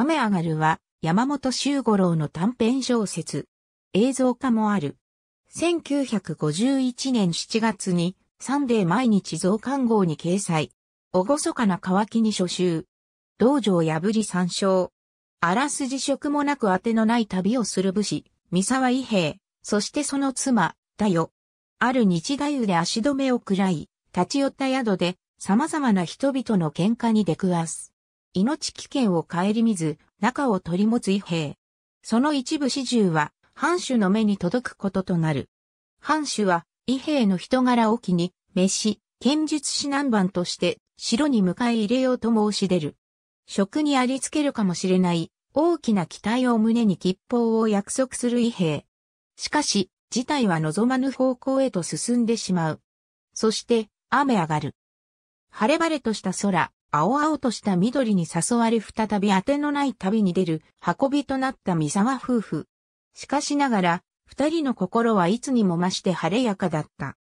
雨上がるは山本周五郎の短編小説。映像化もある。1951年7月にサンデー毎日増刊号に掲載。おごそかな乾きに初秋。道場破り参照。あらすじ食もなく当てのない旅をする武士、三沢伊兵衛、そしてその妻、だよ。ある日大湯で足止めを喰らい、立ち寄った宿で様々な人々の喧嘩に出くわす。命危険を顧みず、中を取り持つ異兵。その一部始終は、藩主の目に届くこととなる。藩主は、異兵の人柄を機に、飯、剣術指南番として、城に迎え入れようと申し出る。職にありつけるかもしれない、大きな期待を胸に吉報を約束する異兵。しかし、事態は望まぬ方向へと進んでしまう。そして、雨上がる。晴れ晴れとした空、青々とした緑に誘われ再び当てのない旅に出る運びとなった三沢夫婦。しかしながら、二人の心はいつにも増して晴れやかだった。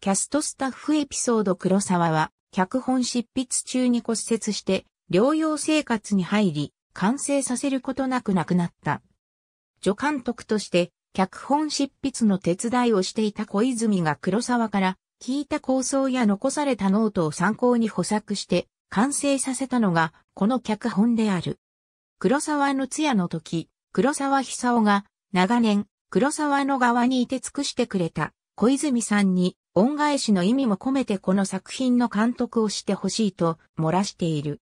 キャストスタッフエピソード黒沢は、脚本執筆中に骨折して、療養生活に入り、完成させることなく亡くなった。助監督として、脚本執筆の手伝いをしていた小泉が黒沢から、聞いた構想や残されたノートを参考に補作して、完成させたのが、この脚本である。黒沢の通夜の時、黒沢久夫が、長年、黒沢の側にいて尽くしてくれた、小泉さんに、恩返しの意味も込めてこの作品の監督をしてほしいと、漏らしている。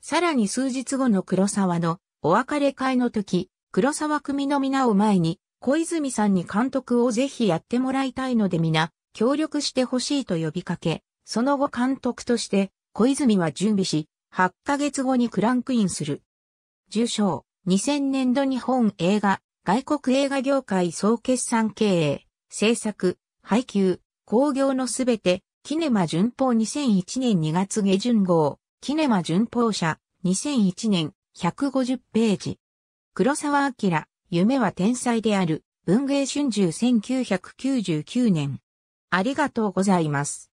さらに数日後の黒沢の、お別れ会の時、黒沢組の皆を前に、小泉さんに監督をぜひやってもらいたいので皆、協力してほしいと呼びかけ、その後監督として、小泉は準備し、8ヶ月後にクランクインする。重賞、2000年度日本映画、外国映画業界総決算経営、制作、配給、工業のすべて、キネマ巡報2001年2月下旬号、キネマ巡報社、2001年、150ページ。黒沢明、夢は天才である、文芸春秋1999年。ありがとうございます。